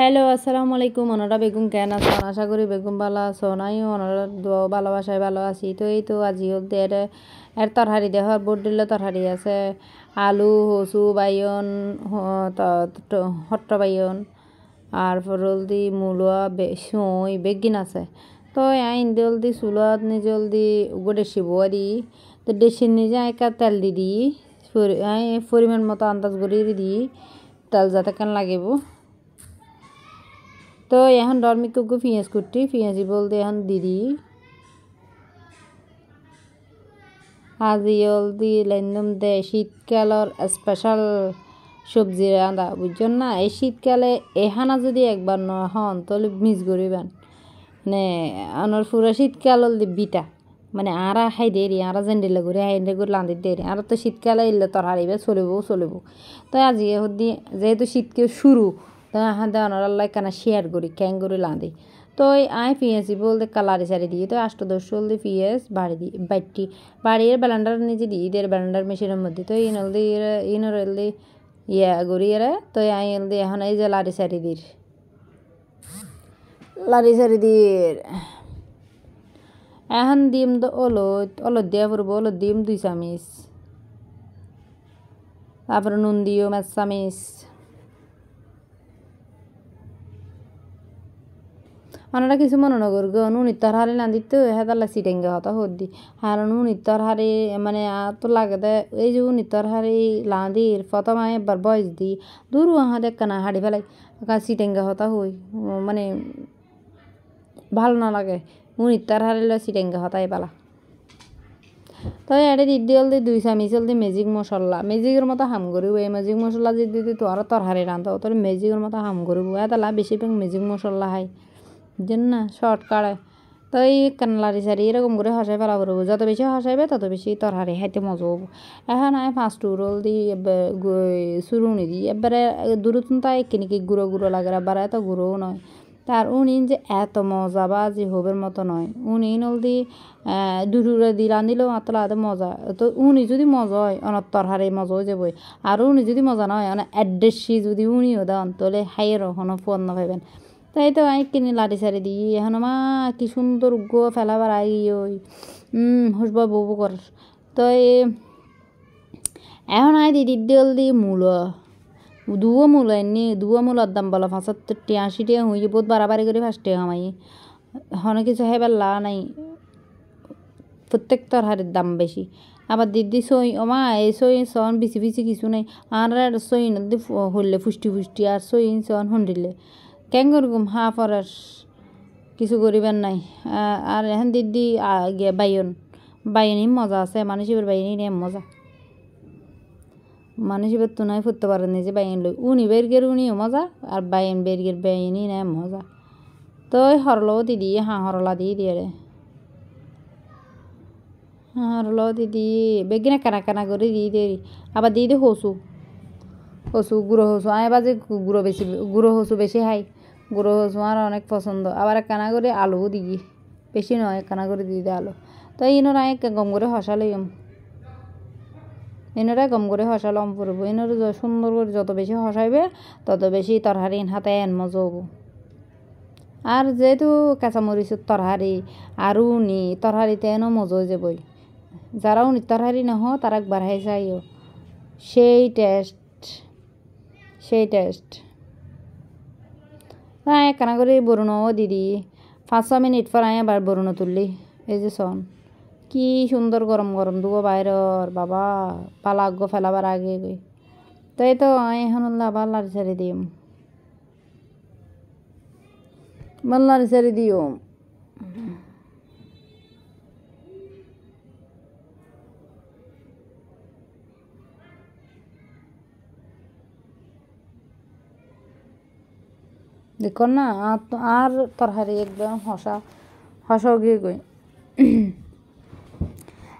hello আসসালামু আলাইকুম অনরা বেগম কেন আছেন আশা করি বেগম ভালো আসো নাই অনরা ভালোবাসায় ভালো আছি তো এই তো আজি হোক এর তরহারি দেহর বোর্ড দিলে তরহারি আছে আলু হসু বাইন হট্ট বাইয়ন আর হলদি মূলা সই বেগিন আছে তো আইন জলদি চুলত নি জলদি গোটে শিবুয়া দি তো দেশের নিজে একা তেল দি দি পরিমাণ মতো আন্দাজ করে দি তেল যাতে কেন লাগবে তো এখন ডরমিক কুকু পিঁয়াজ কুটি পেঁয়াজি বলতে এখন দিদি আজিয়ল দি লেনদম দে শীতকালের স্পেশাল সবজি রাঁধা বুঝছেন না এই শীতকালে এহানা যদি একবার ন হন তাহলে মিস করিবেন মানে আনার পুরো শীতকাল দি বিটা মানে আর খাই দেরি আরা জেন্ডিলে ঘুরে হাইন্ডে ঘুরে লাঁদি দেরি আর তো শীতকালে ইল্লে তরহারিবে চলিব চলিব তো আজি যেহেতু শীতকে শুরু তা হাঁদে অনরাল্লাই কানা শেয়ার করি ক্যাং ক্যাঙ্গুরি লাঁদি তো আয় পিঁয়াজি বলতে কালারে সারি দিয়ে তো আষ্ট দশ হলদি পিঁয়াজ বাড়ি দিই বাড়িটি বাড়ির ব্যালান্ডার নিজে দিই ঈদের ব্যালান্ডার মেশিনের মধ্যে তো ইন হলদি ইনলদি ইনরলদি ইয়া গড়িয়ে তো আই হলদি এখন এই যে লারি সারি দির লারি সারি দির এখন ডিম তো অলদ অলদ দিয়া পড়বো অলদ ডিম দুই চামিচ তারপরে নুন দিও মাছ চামিচ অনেকটা কিছু মনে নগর গ নুন ইত্তর হারে না তো হেদাল্লা সিটেঙ্গে হতা হদি আর নুন ইত্তর হারে মানে তো লাগে দে এই যে নিত্তর হারে লাঁদির প্রথমে একবার বয়স দি দূর হাঁ দেখ না হাড়ি ফেলাই সিটেঙ্গে হতা হই মানে ভালো না লাগে উন ইত্তর হারে সিটেঙ্গে হতা এবেলা তো এটা দিদি হলদি দুই চামিচ হলদি মেজিক মশলা মেজিকের মতো হাম করিব এই মেজিক মশলা যদি আরও তরহারে রান্ধ তোর মেজিকের মতো হাম করিব বেশি বেশিরভাগ মেজিক মশলা হয় জন্য শর্টকাটে তো এই কেনলারি সারি এরকম করে হাসাই ফেলা করবো যত বেশি হাসাইবে তত বেশি তরহারি হাইতে মজা হবো এখন আমি ফার্স্ট রোল দিই সুরুনি দিই এবারে দূরতন তাই কিনে কি গুঁড়ো গুঁড়ো লাগে আবার এত গুঁড়োও নয় তার উনি যে এত মজা বা যে হবের মতো নয় উনি নল দি দুটুরে দিলাম দিলেও মাত্র এত মজা তো উনি যদি মজা হয় অনেক তরহারে মজা হয়ে যাবই আর উনি যদি মজা নয় অনেক অ্যাড্রেসি যদি উনি দেন তাহলে হাইয়ের কোনো পণ্য পাইবেন তাই তো আই কিনে লাটি সারি দিই এখন আমার কি সুন্দর গো ফেলাবার আই ওই হুসবা বউ কর তো এখন আই দিদি দল দি মূল দুয়ো মূল এমনি দুয়ো মূলর দাম বলো পঁচাত্তরটি আশিটি হই বহুত বাড়াবাড়ি করে ফার্স্টে আমি হনে কিছু হেবার হ্যাঁ লা নাই প্রত্যেকটার হারের দাম বেশি আবার দিদি সই ওমা এই সই সন বিছি বিছি কিছু নেই আর সই নদী হলে ফুষ্টি ফুষ্টি আর সই সন হন্ডিলে কেঙ্গরগুম হা পরের কিছু করিবার নাই আর এখন দিদি গিয়ে বাইন বাইনি মজা আছে মানুষের বাইনি নিয়ে মজা মানুষের তো নাই ফুটতে পারে নিজে বাইন লই উনি বেরগের উনিও মজা আর বাইন বেরগের বাইনি নিয়ে মজা তো ওই হরলো দিদি হাঁ হরলা দিয়ে দিয়ে রে হরলো দিদি বেগিনা কানা কানা করে দিয়ে দিয়ে আবার দিদি হসু হসু গুঁড়ো হসু আয় বাজে গুঁড়ো বেশি গুঁড়ো হসু বেশি হয় গুঁড়ো হস আমার অনেক পছন্দ আবার একখানা করে আলুও দিই বেশি নয় একখানা করে দিতে আলু তো ইনোর আমি গম করে হসালাম এনারা গম করে হসালাম পড়বো এনার সুন্দর করে যত বেশি হসাইবে তত বেশি তরহারি হাতে এন মজা হবো আর যেহেতু কাঁচামরিচের তরহারি আরও নি তরহারিতে এনও মজা যাবই যারা উনি তরহারি নহ তারা বাড়াই যাইও চাইও সেই টেস্ট সেই টেস্ট তা একখানা করে বরুণও দিদি পাঁচ ছ মিনিট পর আমি আবার বরুণ তুললি এই যে শোন কি সুন্দর গরম গরম দুগো বাইরর বাবা পালা আগ্য ফেলাবার আগে তাই তো এখন আবার লাড়ি ছাড়ি দিম আবার লাড়ি ছাড়ি দিও দেখো না আর তরহারি একদম হসা হসাও গিয়ে গই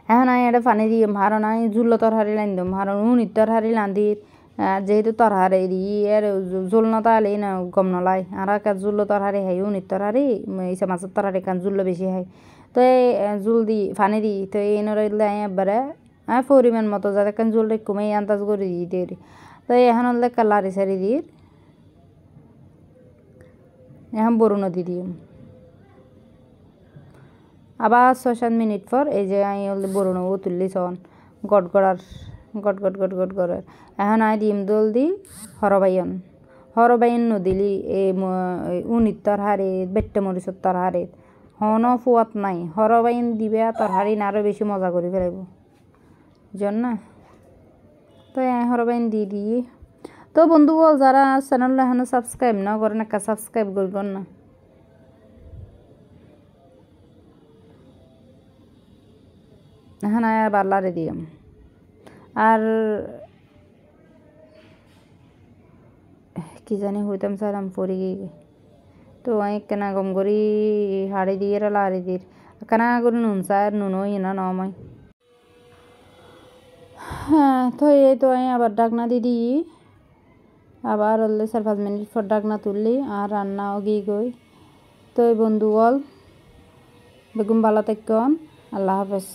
হ্যাঁ নাই এটা পানি দিয়ে মারো নাই জুল্লো তরহারি লাইন দিও মারো উনি তরহারি লান দি যেহেতু তরহারি দিয়ে আর ঝুল না তাহলে না গম নলাই আর একটা জুল্লো তরহারি হয় উনির তরহারি ইসা মাছের তরহারি কান জুল্লো বেশি হাই তো এই ঝুল দি পানি দি তো এই নড়াইলে একবারে হ্যাঁ পরিমাণ মতো যাতে কান ঝুল কমে আন্দাজ করে দিই তো এখন লেখা লারি সারি দিয়ে এখন বরুণ দিয়ে দিম আবার ছ সাত মিনিট পর এই যে আই বরুণ তুললি চন গট গট গট গট গট গড়ার এখন আই দিম দোল দি হরবায়ন হরবায়ন নদিলি এই তার হারে বেট্টে মরিচর হারে হন ফুয়াত নাই হরবায়ন দিবে হারি না আরও বেশি মজা করে ফেলাইব জন না তো হরবায়ন দিয়ে দিয়ে তো বন্ধু বল যারা চ্যানেল এখনো সাবস্ক্রাইব না করেন একা সাবস্ক্রাইব করবেন না হ্যাঁ আর বার্লারে দিয়াম আর কি জানি হইতাম স্যার আমি পড়ি গিয়ে তো আমি কেন গম করি হাড়ি দিয়ে আর লাড়ি দিয়ে কেন করি নুন স্যার নুন হই না নয় হ্যাঁ তো এই তো আমি আবার ডাকনা দিদি আবার হলে চার পাঁচ মিনিট পর ডাকনা তুললি আর রান্নাও গিয়ে গই তো বন্ধু বল বেগুন ভালো থাকুন আল্লাহ হাফেজ